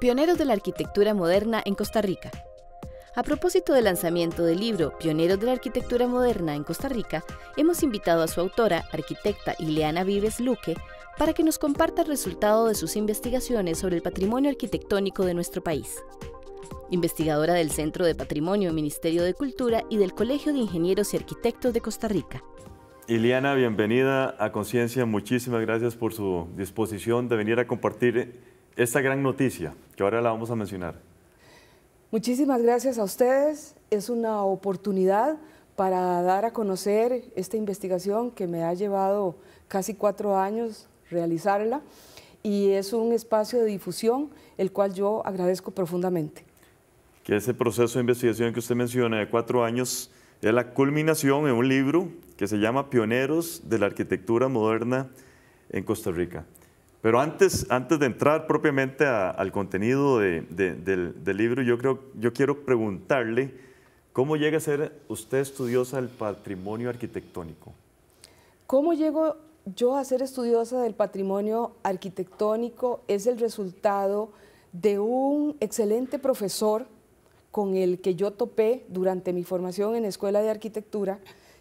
Pioneros de la Arquitectura Moderna en Costa Rica. A propósito del lanzamiento del libro Pioneros de la Arquitectura Moderna en Costa Rica, hemos invitado a su autora, arquitecta Ileana Vives Luque, para que nos comparta el resultado de sus investigaciones sobre el patrimonio arquitectónico de nuestro país. Investigadora del Centro de Patrimonio, Ministerio de Cultura y del Colegio de Ingenieros y Arquitectos de Costa Rica. Ileana, bienvenida a Conciencia. Muchísimas gracias por su disposición de venir a compartir esta gran noticia que ahora la vamos a mencionar. Muchísimas gracias a ustedes. Es una oportunidad para dar a conocer esta investigación que me ha llevado casi cuatro años realizarla y es un espacio de difusión el cual yo agradezco profundamente. Que ese proceso de investigación que usted menciona de cuatro años es la culminación en un libro que se llama Pioneros de la Arquitectura Moderna en Costa Rica. Pero antes, antes de entrar propiamente al contenido del, del, libro, yo, creo, yo quiero preguntarle cómo llega a ser usted estudiosa del patrimonio arquitectónico. ¿Cómo llego yo a ser estudiosa del patrimonio arquitectónico? Es el resultado de un excelente profesor con el que yo topé durante mi formación en Escuela de Arquitectura,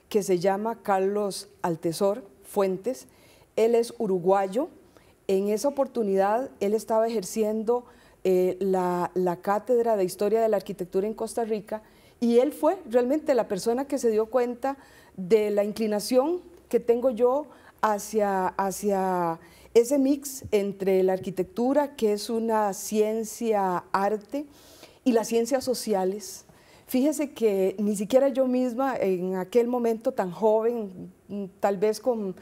que se llama Carlos Altesor Fuentes. Él es uruguayo, en esa oportunidad él estaba ejerciendo eh, la, cátedra de historia de la arquitectura en Costa Rica y él fue realmente la persona que se dio cuenta de la inclinación que tengo yo hacia, hacia ese mix entre la arquitectura, que es una ciencia arte, y las ciencias sociales. Fíjese que ni siquiera yo misma, en aquel momento tan joven, tal vez con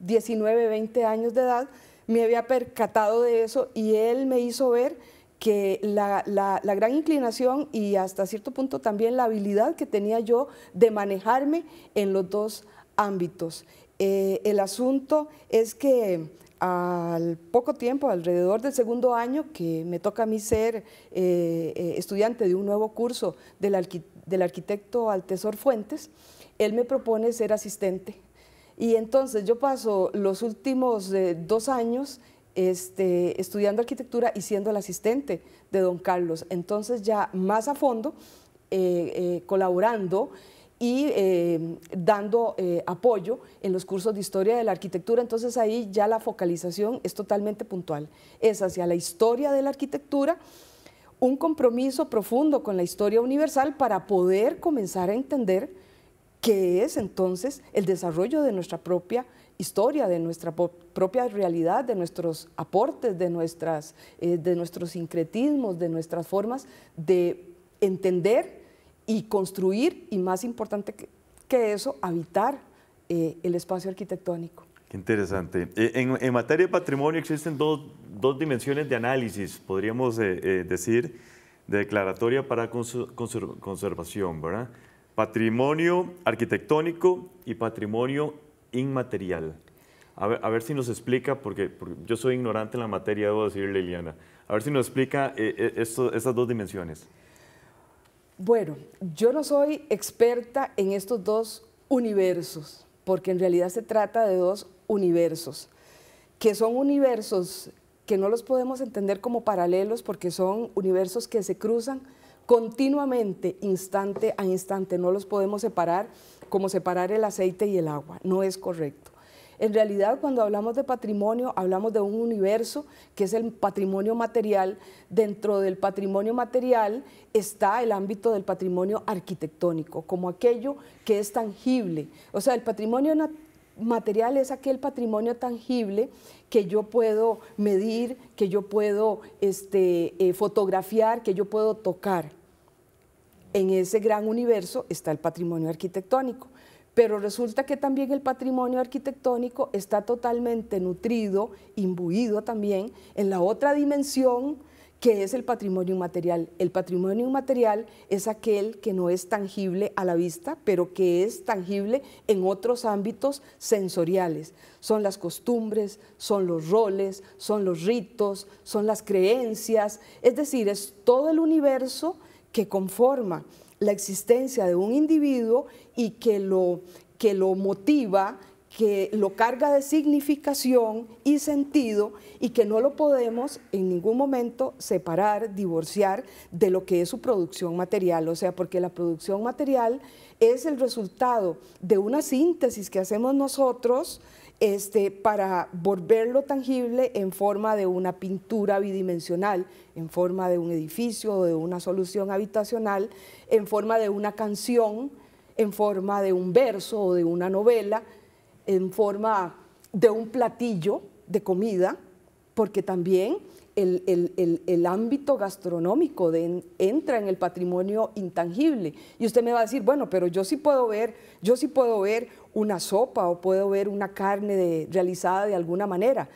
19, 20 años de edad, me había percatado de eso y él me hizo ver que la, gran inclinación y hasta cierto punto también la habilidad que tenía yo de manejarme en los dos ámbitos. Eh, el asunto es que al poco tiempo, alrededor del segundo año, que me toca a mí ser eh, eh, estudiante de un nuevo curso del arquitecto Altesor Fuentes, él me propone ser asistente y entonces yo paso los últimos eh, dos años este, estudiando arquitectura y siendo el asistente de don Carlos. Entonces ya más a fondo, eh, eh, colaborando y dando apoyo en los cursos de historia de la arquitectura. Entonces ahí ya la focalización es totalmente puntual. Es hacia la historia de la arquitectura, un compromiso profundo con la historia universal para poder comenzar a entender que es entonces el desarrollo de nuestra propia historia, de nuestra propia realidad, de nuestros aportes, de, nuestras, eh, de nuestros sincretismos, de nuestras formas de entender y construir, y más importante que, eso, habitar eh, el espacio arquitectónico. Qué interesante. Eh, en, materia de patrimonio existen dos, dos dimensiones de análisis, podríamos decir, de declaratoria para conservación, ¿verdad? patrimonio arquitectónico y patrimonio inmaterial. A ver, si nos explica, porque, yo soy ignorante en la materia, debo decirle, Liliana. A ver si nos explica eh, eh estas dos dimensiones. Bueno, yo no soy experta en estos dos universos, porque en realidad se trata de dos universos, que son universos que no los podemos entender como paralelos porque son universos que se cruzan, continuamente, instante a instante. No los podemos separar como separar el aceite y el agua. No es correcto. En realidad, cuando hablamos de patrimonio, hablamos de un universo que es el patrimonio material. Dentro del patrimonio material está el ámbito del patrimonio arquitectónico, como aquello que es tangible. O sea, el patrimonio material es aquel patrimonio tangible que yo puedo medir, que yo puedo este, eh, fotografiar, que yo puedo tocar. En ese gran universo está el patrimonio arquitectónico, pero resulta que también el patrimonio arquitectónico está totalmente nutrido, imbuido también en la otra dimensión ¿Qué es el patrimonio inmaterial? El patrimonio inmaterial es aquel que no es tangible a la vista, pero que es tangible en otros ámbitos sensoriales. Son las costumbres, son los roles, son los ritos, son las creencias, es decir, es todo el universo que conforma la existencia de un individuo y que lo, que lo motiva, que lo carga de significación y sentido y que no lo podemos en ningún momento separar, divorciar de lo que es su producción material, o sea, porque la producción material es el resultado de una síntesis que hacemos nosotros este, para volverlo tangible en forma de una pintura bidimensional, en forma de un edificio o de una solución habitacional, en forma de una canción, en forma de un verso o de una novela, en forma de un platillo de comida, porque también el, el, el, el ámbito gastronómico de, entra en el patrimonio intangible. Y usted me va a decir, bueno, pero yo sí puedo ver, yo sí puedo ver una sopa o puedo ver una carne realizada de alguna manera.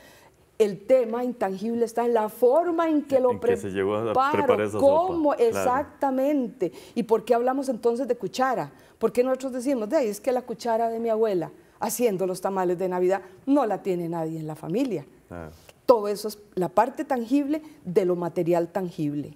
El tema intangible está en la forma en que lo en preparo, cómo exactamente. ¿Y por qué hablamos entonces de cuchara? Porque nosotros decimos, de ahí es que la cuchara de mi abuela? haciendo los tamales de Navidad, no la tiene nadie en la familia. Ah. Todo eso es la parte tangible de lo material tangible,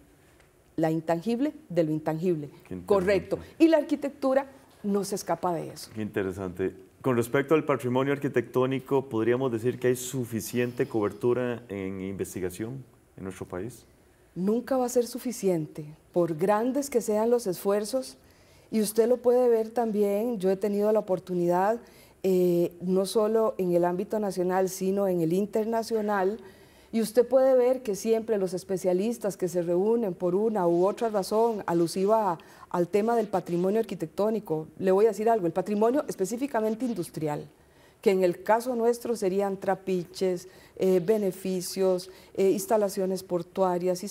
la intangible de lo intangible, correcto. Y la arquitectura no se escapa de eso. Qué interesante. Con respecto al patrimonio arquitectónico, ¿podríamos decir que hay suficiente cobertura en investigación en nuestro país? Nunca va a ser suficiente, por grandes que sean los esfuerzos, y usted lo puede ver también, yo he tenido la oportunidad eh, no solo en el ámbito nacional, sino en el internacional. Y usted puede ver que siempre los especialistas que se reúnen por una u otra razón alusiva al tema del patrimonio arquitectónico, le voy a decir algo, el patrimonio específicamente industrial, que en el caso nuestro serían trapiches, eh, beneficios, eh, instalaciones portuarias,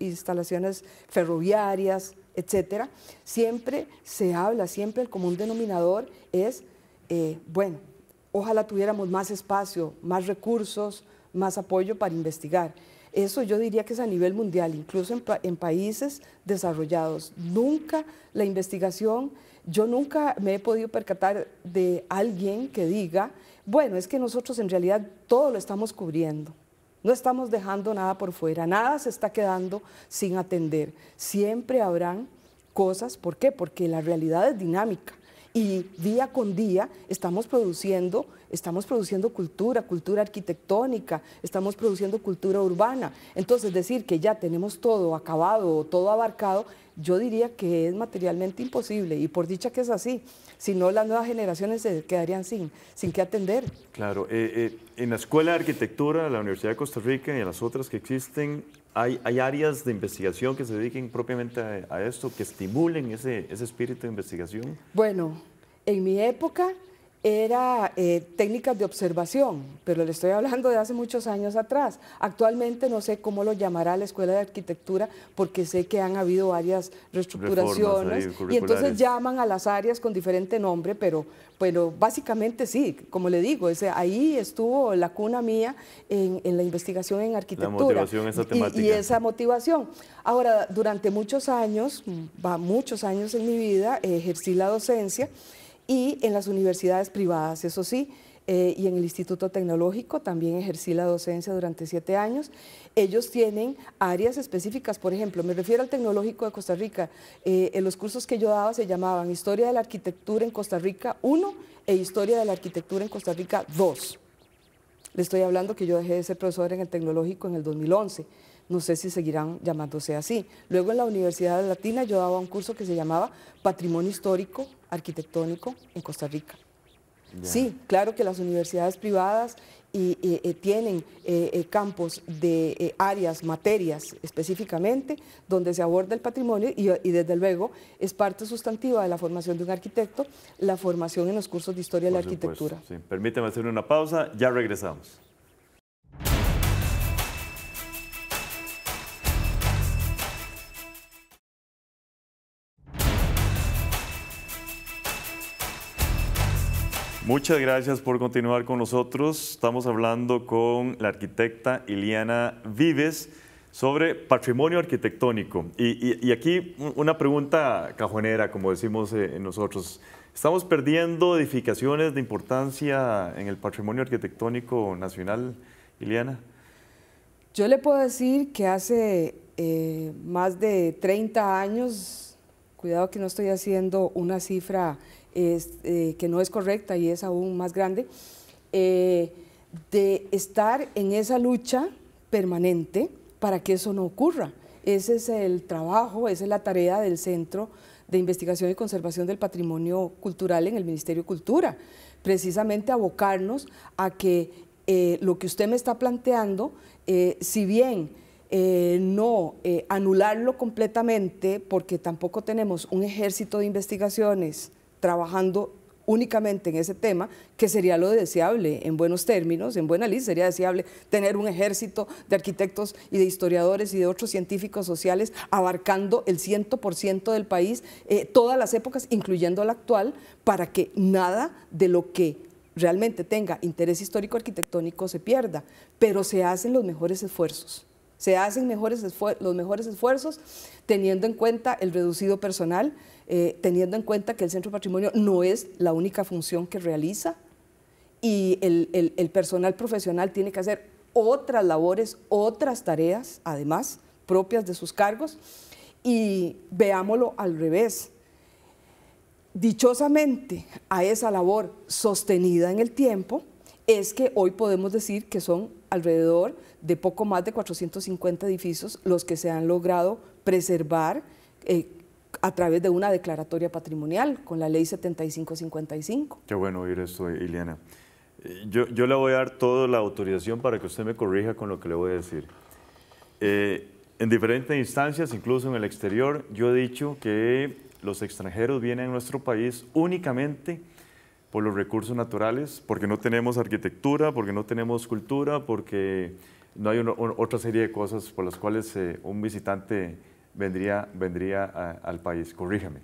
instalaciones ferroviarias, etcétera, siempre se habla, siempre el común denominador es eh, bueno, ojalá tuviéramos más espacio, más recursos, más apoyo para investigar. Eso yo diría que es a nivel mundial, incluso en, en, países desarrollados. Nunca la investigación, yo nunca me he podido percatar de alguien que diga, bueno, es que nosotros en realidad todo lo estamos cubriendo. No estamos dejando nada por fuera, nada se está quedando sin atender. Siempre habrán cosas, ¿por qué? Porque la realidad es dinámica y día con día estamos produciendo, estamos produciendo cultura, cultura arquitectónica, estamos produciendo cultura urbana. Entonces decir que ya tenemos todo acabado o todo abarcado, yo diría que es materialmente imposible y por dicha que es así, si no las nuevas generaciones se quedarían sin, sin qué atender. Claro, eh, eh, en la Escuela de Arquitectura la Universidad de Costa Rica y en las otras que existen, hay, áreas de investigación que se dediquen propiamente a, esto, que estimulen ese espíritu de investigación? Bueno, en mi época era eh, técnicas de observación, pero le estoy hablando de hace muchos años atrás. Actualmente no sé cómo lo llamará la Escuela de Arquitectura, porque sé que han habido varias reestructuraciones y entonces llaman a las áreas con diferente nombre, pero, básicamente sí, como le digo, ese, ahí estuvo la cuna mía en, la investigación en arquitectura. Y, y, esa motivación. Ahora, durante muchos años, va muchos años en mi vida, ejercí la docencia y en las universidades privadas, eso sí, eh, y en el Instituto Tecnológico también ejercí la docencia durante siete años. Ellos tienen áreas específicas, por ejemplo, me refiero al Tecnológico de Costa Rica. Eh, en los cursos que yo daba se llamaban Historia de la Arquitectura en Costa Rica 1 e Historia de la Arquitectura en Costa Rica 2. Le estoy hablando que yo dejé de ser profesor en el Tecnológico en el 2011 no sé si seguirán llamándose así. Luego en la Universidad Latina yo daba un curso que se llamaba Patrimonio Histórico Arquitectónico en Costa Rica. Sí, claro que las universidades privadas y, eh, tienen eh, eh, campos de áreas, materias específicamente, donde se aborda el patrimonio y, desde luego es parte sustantiva de la formación de un arquitecto, la formación en los cursos de historia de la arquitectura. hacer una pausa, ya regresamos. Muchas gracias por continuar con nosotros. Estamos hablando con la arquitecta Iliana Vives sobre patrimonio arquitectónico. Y, aquí una pregunta cajonera, como decimos eh, nosotros. ¿Estamos perdiendo edificaciones de importancia en el patrimonio arquitectónico nacional, Iliana? Yo le puedo decir que hace eh, más de 30 años, cuidado que no estoy haciendo una cifra eh, que no es correcta y es aún más grande, eh, de estar en esa lucha permanente para que eso no ocurra. Ese es el trabajo, esa es la tarea del Centro de Investigación y Conservación del Patrimonio Cultural en el Ministerio de Cultura, precisamente abocarnos a que eh, lo que usted me está planteando, si bien no anularlo completamente, porque tampoco tenemos un ejército de investigaciones trabajando únicamente en ese tema, que sería lo deseable en buenos términos, en buena ley, sería deseable tener un ejército de arquitectos y de historiadores y de otros científicos sociales abarcando el 100% del país, eh, todas las épocas, incluyendo la actual, para que nada de lo que realmente tenga interés histórico arquitectónico se pierda, pero se hacen los mejores esfuerzos. Se hacen los mejores esfuerzos teniendo en cuenta el reducido personal, eh, teniendo en cuenta que el Centro Patrimonio no es la única función que realiza y el personal profesional tiene que hacer otras labores, otras tareas, además, propias de sus cargos. Y veámoslo al revés. Dichosamente, a esa labor sostenida en el tiempo, es que hoy podemos decir que son alrededor de poco más de 450 edificios los que se han logrado preservar eh, a través de una declaratoria patrimonial con la ley 7555. Qué bueno oír esto, Ileana. Eh, yo, le voy a dar toda la autorización para que usted me corrija con lo que le voy a decir. Eh, en diferentes instancias, incluso en el exterior, yo he dicho que los extranjeros vienen a nuestro país únicamente por los recursos naturales, porque no tenemos arquitectura, porque no tenemos cultura, porque no hay otra serie de cosas por las cuales eh, un visitante vendría, vendría al país. corríjame.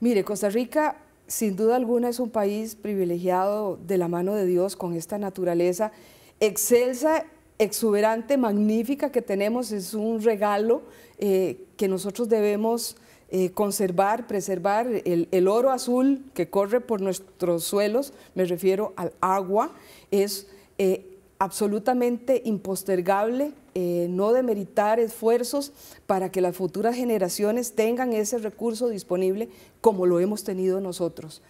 Mire, Costa Rica sin duda alguna es un país privilegiado de la mano de Dios con esta naturaleza excelsa, exuberante, magnífica que tenemos. Es un regalo eh, que nosotros debemos eh, conservar, preservar el, oro azul que corre por nuestros suelos, me refiero al agua, es eh, absolutamente impostergable eh, no demeritar esfuerzos para que las futuras generaciones tengan ese recurso disponible como lo hemos tenido nosotros.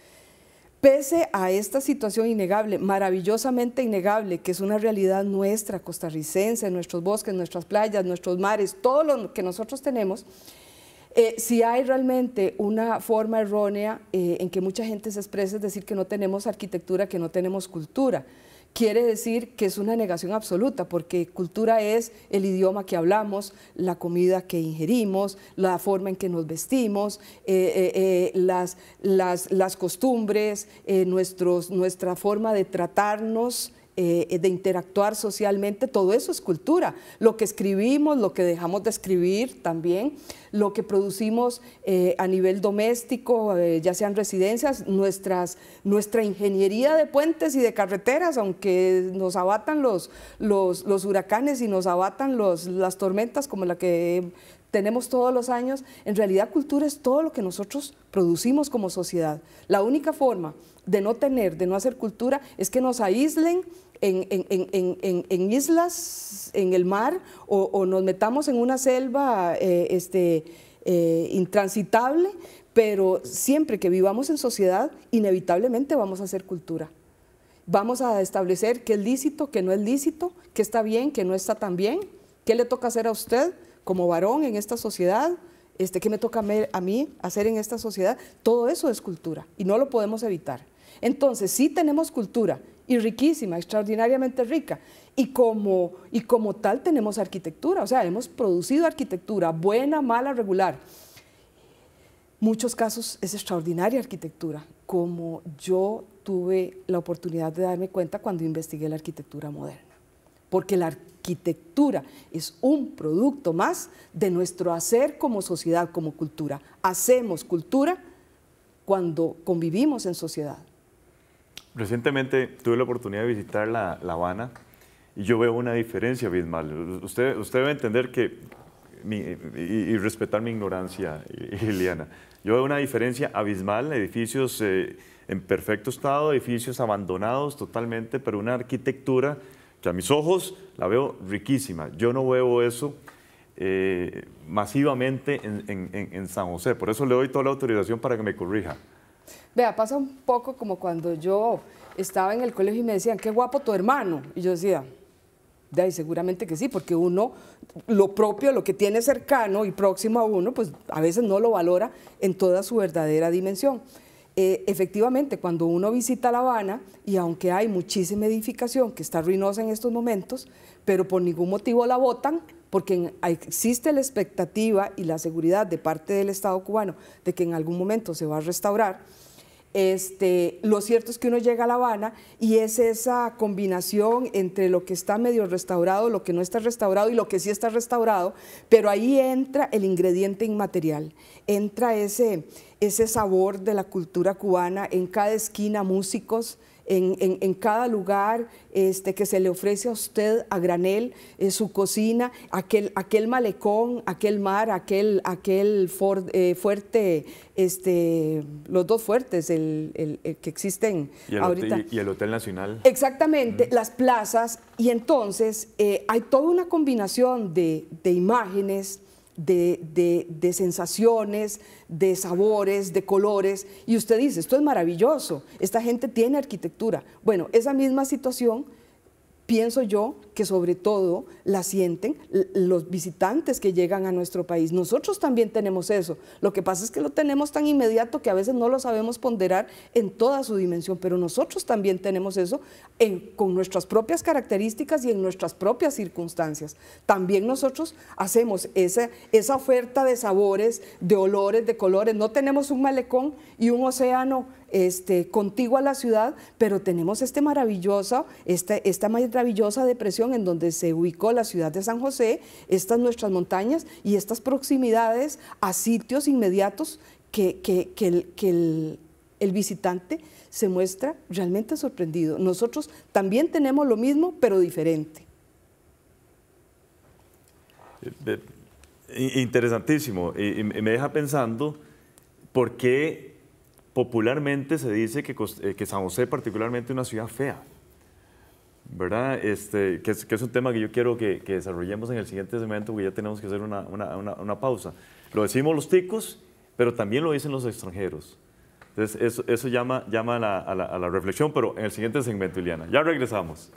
Pese a esta situación innegable, maravillosamente innegable, que es una realidad nuestra, costarricense, nuestros bosques, nuestras playas, nuestros mares, todo lo que nosotros tenemos, eh, si hay realmente una forma errónea eh, en que mucha gente se expresa, es decir, que no tenemos arquitectura, que no tenemos cultura. Quiere decir que es una negación absoluta, porque cultura es el idioma que hablamos, la comida que ingerimos, la forma en que nos vestimos, eh, las, costumbres, nuestra forma de tratarnos eh, eh, de interactuar socialmente, todo eso es cultura. Lo que escribimos, lo que dejamos de escribir también, lo que producimos eh, a nivel doméstico, ya sean residencias, nuestras, nuestra ingeniería de puentes y de carreteras, aunque nos abatan los, los, huracanes y nos abatan las tormentas como la que tenemos todos los años, en realidad cultura es todo lo que nosotros producimos como sociedad. La única forma de no tener, de no hacer cultura, es que nos aíslen en, islas, en el mar, o, nos metamos en una selva eh, este, eh, intransitable, pero siempre que vivamos en sociedad, inevitablemente vamos a hacer cultura. Vamos a establecer qué es lícito, qué no es lícito, qué está bien, qué no está tan bien, qué le toca hacer a usted, como varón en esta sociedad, este, qué me toca a mí hacer en esta sociedad, todo eso es cultura y no lo podemos evitar. Entonces, sí tenemos cultura y riquísima, extraordinariamente rica, y como, y como tal tenemos arquitectura, o sea, hemos producido arquitectura, buena, mala, regular. Muchos casos es extraordinaria arquitectura, como yo tuve la oportunidad de darme cuenta cuando investigué la arquitectura moderna, porque la arquitectura arquitectura es un producto más de nuestro hacer como sociedad, como cultura. Hacemos cultura cuando convivimos en sociedad. Recientemente tuve la oportunidad de visitar La, Habana y yo veo una diferencia abismal. Usted, usted debe entender que, y, respetar mi ignorancia, Liliana, yo veo una diferencia abismal, edificios eh, en perfecto estado, edificios abandonados totalmente, pero una arquitectura o sea, mis ojos la veo riquísima. Yo no veo eso eh, masivamente en, en, San José. Por eso le doy toda la autorización para que me corrija. Vea, pasa un poco como cuando yo estaba en el colegio y me decían, qué guapo tu hermano. Y yo decía, de ahí seguramente que sí, porque uno lo propio, lo que tiene cercano y próximo a uno, pues a veces no lo valora en toda su verdadera dimensión. Eh, efectivamente, cuando uno visita La Habana, y aunque hay muchísima edificación que está ruinosa en estos momentos, pero por ningún motivo la votan, porque existe la expectativa y la seguridad de parte del Estado cubano de que en algún momento se va a restaurar, este, lo cierto es que uno llega a La Habana y es esa combinación entre lo que está medio restaurado, lo que no está restaurado y lo que sí está restaurado, pero ahí entra el ingrediente inmaterial, entra ese, ese sabor de la cultura cubana, en cada esquina músicos, en, en, cada lugar este, que se le ofrece a usted a granel, su cocina, aquel, aquel malecón, aquel mar, aquel, aquel eh, fuerte, este, los dos fuertes el, el, que existen ahorita. y el Hotel Nacional. Exactamente, las plazas. Y entonces eh, hay toda una combinación de, de imágenes de, sensaciones, de sabores, de colores, y usted dice, esto es maravilloso, esta gente tiene arquitectura. Bueno, esa misma situación pienso yo que sobre todo la sienten los visitantes que llegan a nuestro país. Nosotros también tenemos eso. Lo que pasa es que lo tenemos tan inmediato que a veces no lo sabemos ponderar en toda su dimensión, pero nosotros también tenemos eso con nuestras propias características y en nuestras propias circunstancias. También nosotros hacemos esa oferta de sabores, de olores, de colores. No tenemos un malecón y un océano este, contigua a la ciudad, pero tenemos este maravilloso, esta maravillosa depresión en donde se ubicó la ciudad de San José, estas nuestras montañas y estas proximidades a sitios inmediatos que, que, el, el visitante se muestra realmente sorprendido. Nosotros también tenemos lo mismo, pero diferente. Eh, eh, interesantísimo. Y, me deja pensando por qué popularmente se dice que, eh, que San José particularmente es una ciudad fea, ¿verdad? Este, que, es, un tema que yo quiero que, que, desarrollemos en el siguiente segmento porque ya tenemos que hacer una, una, una, pausa. Lo decimos los ticos, pero también lo dicen los extranjeros. Entonces, eso, eso llama, llama a la, a, la, reflexión, pero en el siguiente segmento, Ileana. Ya regresamos.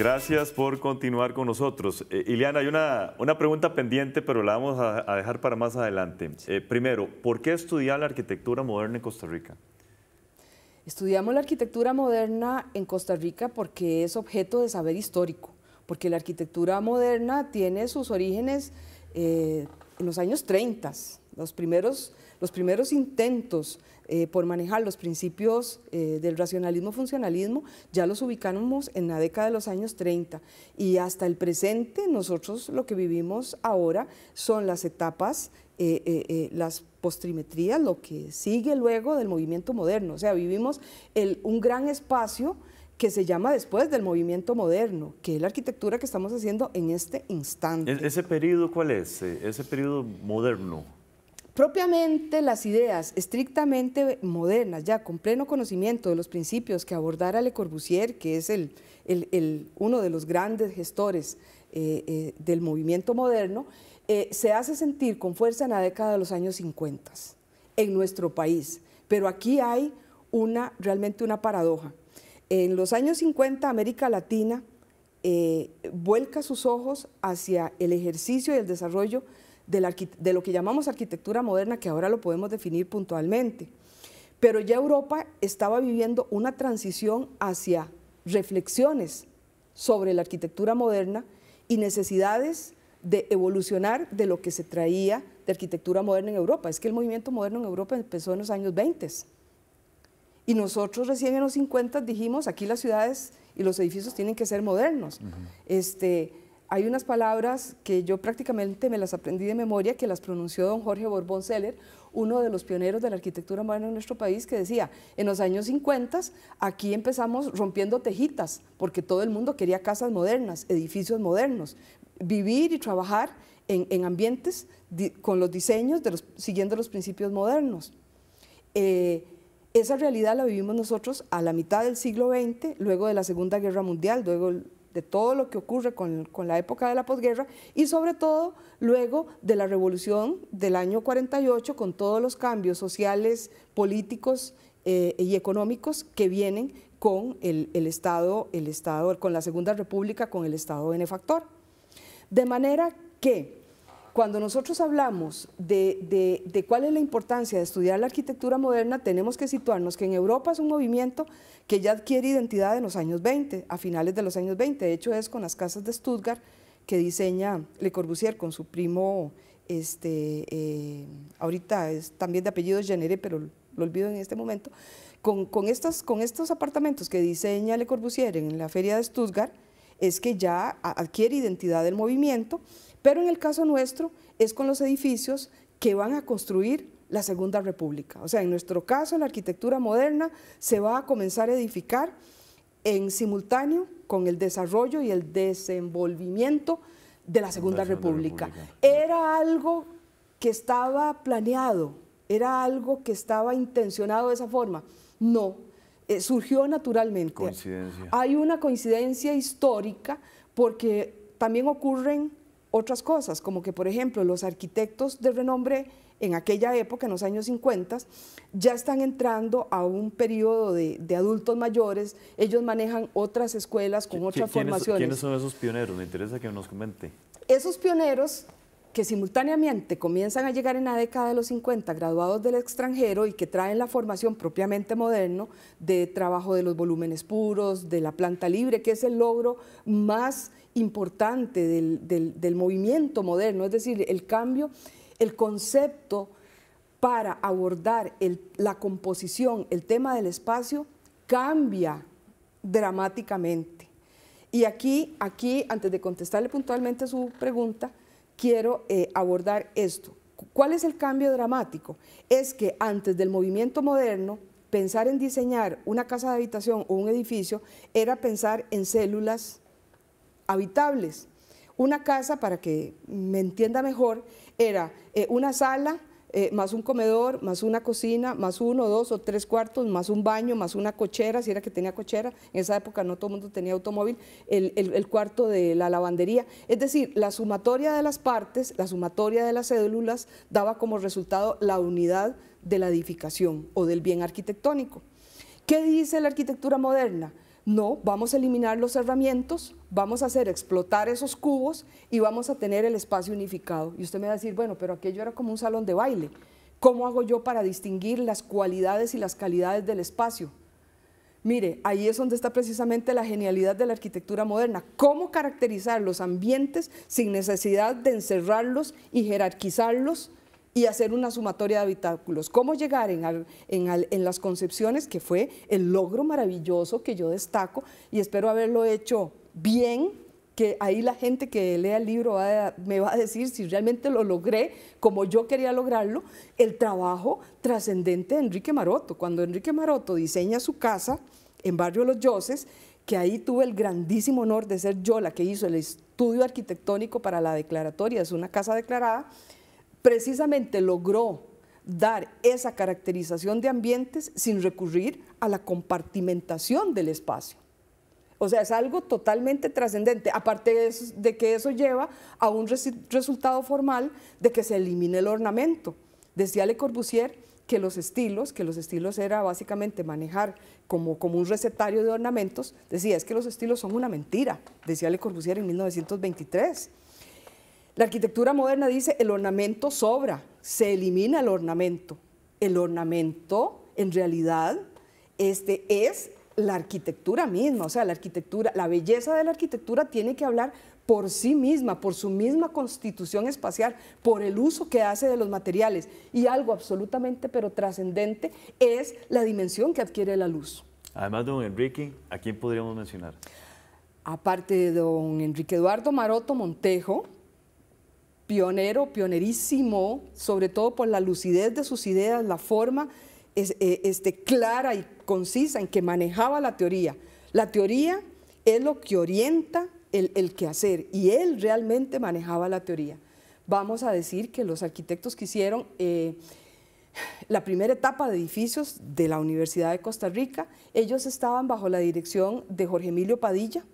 Gracias por continuar con nosotros. Eh, Ileana, hay una, pregunta pendiente, pero la vamos a, dejar para más adelante. Eh, primero, ¿por qué estudiar la arquitectura moderna en Costa Rica? Estudiamos la arquitectura moderna en Costa Rica porque es objeto de saber histórico, porque la arquitectura moderna tiene sus orígenes eh, en los años 30, los primeros, los primeros intentos eh, por manejar los principios eh, del racionalismo-funcionalismo, ya los ubicamos en la década de los años 30 y hasta el presente nosotros lo que vivimos ahora son las etapas, eh, las postrimetrías, lo que sigue luego del movimiento moderno, o sea, vivimos un gran espacio que se llama después del movimiento moderno, que es la arquitectura que estamos haciendo en este instante. ¿E-, ¿Ese periodo cuál es? ¿Ese periodo moderno? Propiamente las ideas estrictamente modernas, ya con pleno conocimiento de los principios que abordara Le Corbusier, que es el, uno de los grandes gestores eh, eh, del movimiento moderno, eh, se hace sentir con fuerza en la década de los años 50 en nuestro país. Pero aquí hay una, realmente una paradoja. En los años 50 América Latina vuelca sus ojos hacia el ejercicio y el desarrollo de, lo que llamamos arquitectura moderna, que ahora lo podemos definir puntualmente. Pero ya Europa estaba viviendo una transición hacia reflexiones sobre la arquitectura moderna y necesidades de evolucionar de lo que se traía de arquitectura moderna en Europa. Es que el movimiento moderno en Europa empezó en los años 20. Y nosotros recién en los 50 dijimos, aquí las ciudades y los edificios tienen que ser modernos. este, hay unas palabras que yo prácticamente me las aprendí de memoria, que las pronunció don Jorge Borbón Seller, uno de los pioneros de la arquitectura moderna en nuestro país, que decía, en los años 50 aquí empezamos rompiendo tejitas, porque todo el mundo quería casas modernas, edificios modernos, vivir y trabajar en, ambientes con los diseños, siguiendo los principios modernos. Eh, esa realidad la vivimos nosotros a la mitad del siglo XX, luego de la Segunda Guerra Mundial, luego de todo lo que ocurre con, la época de la posguerra y sobre todo luego de la revolución del año 48 con todos los cambios sociales, políticos eh, y económicos que vienen con el, Estado, el Estado, con la Segunda República, con el Estado benefactor. De manera que cuando nosotros hablamos de, cuál es la importancia de estudiar la arquitectura moderna, tenemos que situarnos que en Europa es un movimiento que ya adquiere identidad en los años 20, a finales de los años 20. De hecho, es con las casas de Stuttgart que diseña Le Corbusier con su primo, este, eh, ahorita es también de apellido Genere, pero lo olvido en este momento, con, con estos apartamentos que diseña Le Corbusier en la feria de Stuttgart, es que ya adquiere identidad del movimiento pero en el caso nuestro es con los edificios que van a construir la Segunda República. O sea, en nuestro caso, la arquitectura moderna se va a comenzar a edificar en simultáneo con el desarrollo y el desenvolvimiento de la Segunda, República. Era algo que estaba planeado, era algo que estaba intencionado de esa forma. No, eh, surgió naturalmente. Hay una coincidencia histórica porque también ocurren otras cosas, como que por ejemplo los arquitectos de renombre en aquella época, en los años 50, ya están entrando a un periodo de, adultos mayores, ellos manejan otras escuelas con otras formación formaciones. ¿Quiénes son esos pioneros? Me interesa que nos comente. Esos pioneros que simultáneamente comienzan a llegar en la década de los 50 graduados del extranjero y que traen la formación propiamente moderno de trabajo de los volúmenes puros, de la planta libre, que es el logro más importante del, movimiento moderno, es decir, el cambio, el concepto para abordar la composición, el tema del espacio, cambia dramáticamente. Y aquí, aquí, antes de contestarle puntualmente su pregunta, quiero eh, abordar esto. ¿Cuál es el cambio dramático? Es que antes del movimiento moderno, pensar en diseñar una casa de habitación o un edificio era pensar en células habitables. Una casa, para que me entienda mejor, era eh, una sala, eh, más un comedor, más una cocina, más uno, dos o tres cuartos, más un baño, más una cochera, si era que tenía cochera, en esa época no todo el mundo tenía automóvil, el, cuarto de la lavandería. Es decir, la sumatoria de las partes, la sumatoria de las cédulas, daba como resultado la unidad de la edificación o del bien arquitectónico. ¿Qué dice la arquitectura moderna? No, vamos a eliminar los cerramientos, vamos a hacer explotar esos cubos y vamos a tener el espacio unificado. Y usted me va a decir, bueno, pero aquello era como un salón de baile. ¿Cómo hago yo para distinguir las cualidades y las calidades del espacio? Mire, ahí es donde está precisamente la genialidad de la arquitectura moderna. ¿Cómo caracterizar los ambientes sin necesidad de encerrarlos y jerarquizarlos? y hacer una sumatoria de habitáculos. ¿Cómo llegar en, las concepciones, que fue el logro maravilloso que yo destaco y espero haberlo hecho bien? que ahí la gente que lea el libro me va a decir si realmente lo logré como yo quería lograrlo, el trabajo trascendente de Enrique Maroto. Cuando Enrique Maroto diseña su casa en Barrio Los Yoses, que ahí tuve el grandísimo honor de ser yo la que hizo el estudio arquitectónico para la declaratoria, es una casa declarada, precisamente logró dar esa caracterización de ambientes sin recurrir a la compartimentación del espacio. O sea, es algo totalmente trascendente, aparte de, que eso lleva a un resultado formal de que se elimine el ornamento. Decía Le Corbusier que los estilos, que los estilos era básicamente manejar como, como un recetario de ornamentos, decía, es que los estilos son una mentira, decía Le Corbusier en 1923. La arquitectura moderna dice el ornamento sobra, se elimina el ornamento. El ornamento, en realidad, este, es la arquitectura misma, o sea, la arquitectura, la belleza de la arquitectura tiene que hablar por sí misma, por su misma constitución espacial, por el uso que hace de los materiales. Y algo absolutamente pero trascendente es la dimensión que adquiere la luz. Además, don Enrique, ¿a quién podríamos mencionar? Aparte de don Enrique Eduardo Maroto Montejo, pionero, pionerísimo, sobre todo por la lucidez de sus ideas, la forma es, eh, este, clara y concisa en que manejaba la teoría. La teoría es lo que orienta el, que quehacer y él realmente manejaba la teoría. Vamos a decir que los arquitectos que hicieron eh, la primera etapa de edificios de la Universidad de Costa Rica, ellos estaban bajo la dirección de Jorge Emilio Padilla,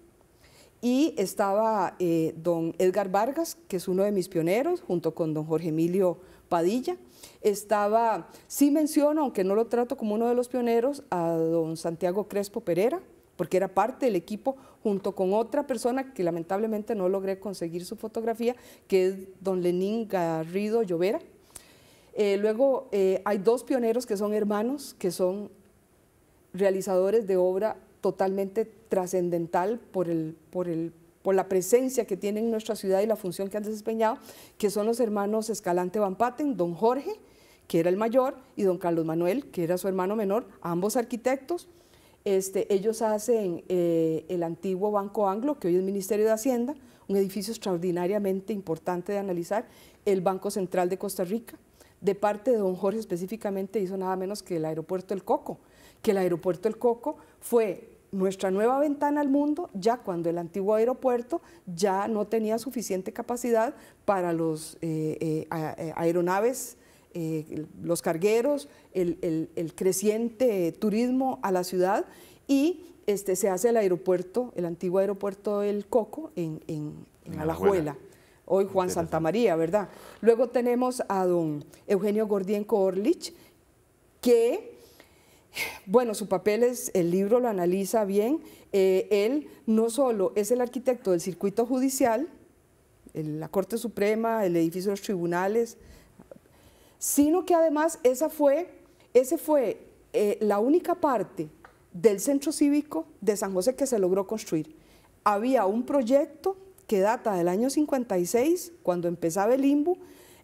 y estaba eh, don Edgar Vargas, que es uno de mis pioneros, junto con don Jorge Emilio Padilla. Estaba, sí menciono, aunque no lo trato como uno de los pioneros, a don Santiago Crespo Pereira, porque era parte del equipo junto con otra persona que lamentablemente no logré conseguir su fotografía, que es don Lenín Garrido Llovera. Eh, luego eh, hay dos pioneros que son hermanos, que son realizadores de obra totalmente trascendental por, el, por, el, por la presencia que tiene en nuestra ciudad y la función que han desempeñado, que son los hermanos Escalante Van don Jorge, que era el mayor, y don Carlos Manuel, que era su hermano menor, ambos arquitectos. Este, ellos hacen eh, el antiguo Banco Anglo, que hoy es Ministerio de Hacienda, un edificio extraordinariamente importante de analizar, el Banco Central de Costa Rica. De parte de don Jorge específicamente hizo nada menos que el aeropuerto El Coco, que el aeropuerto El Coco fue nuestra nueva ventana al mundo, ya cuando el antiguo aeropuerto ya no tenía suficiente capacidad para los eh, eh, eh, aeronaves, los cargueros, el, creciente turismo a la ciudad y este, se hace el aeropuerto, el antiguo aeropuerto del Coco en, Alajuela. Hoy Juan Santa María, ¿verdad? Luego tenemos a don Eugenio Gordienco Orlich, que bueno, su papel es, el libro lo analiza bien, eh, él no solo es el arquitecto del circuito judicial, la Corte Suprema, el edificio de los tribunales, sino que además esa fue, ese fue eh, la única parte del centro cívico de San José que se logró construir. Había un proyecto que data del año 56, cuando empezaba el IMBU,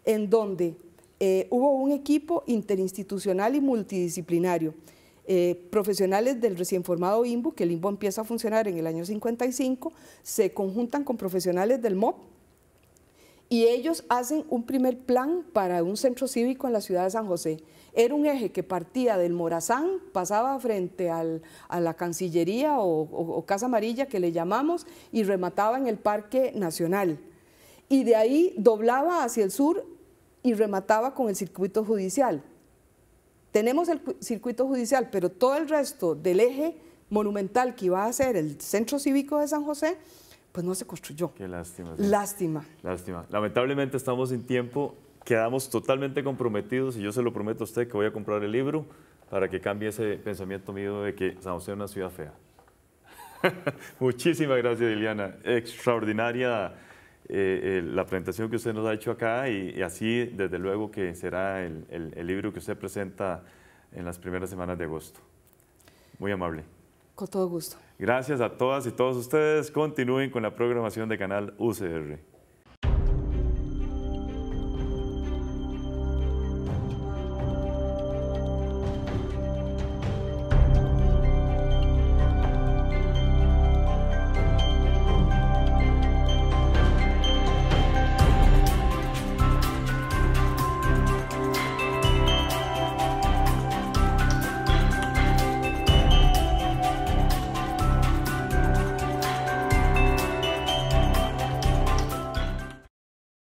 en donde eh, hubo un equipo interinstitucional y multidisciplinario eh, profesionales del recién formado imbu que el limbo empieza a funcionar en el año 55, se conjuntan con profesionales del MOP y ellos hacen un primer plan para un centro cívico en la ciudad de San José. Era un eje que partía del Morazán, pasaba frente a la Cancillería o Casa Amarilla, que le llamamos, y remataba en el Parque Nacional. Y de ahí doblaba hacia el sur y remataba con el circuito judicial. Tenemos el circuito judicial, pero todo el resto del eje monumental que iba a ser el Centro Cívico de San José, pues no se construyó. Qué lástima. Lástima. Lástima. Lamentablemente estamos sin tiempo, quedamos totalmente comprometidos y yo se lo prometo a usted que voy a comprar el libro para que cambie ese pensamiento mío de que San José es una ciudad fea. Muchísimas gracias, Liliana. Extraordinaria eh, eh, la presentación que usted nos ha hecho acá y, así desde luego que será el, el, libro que usted presenta en las primeras semanas de agosto. Muy amable. Con todo gusto. Gracias a todas y todos ustedes. Continúen con la programación de Canal UCR.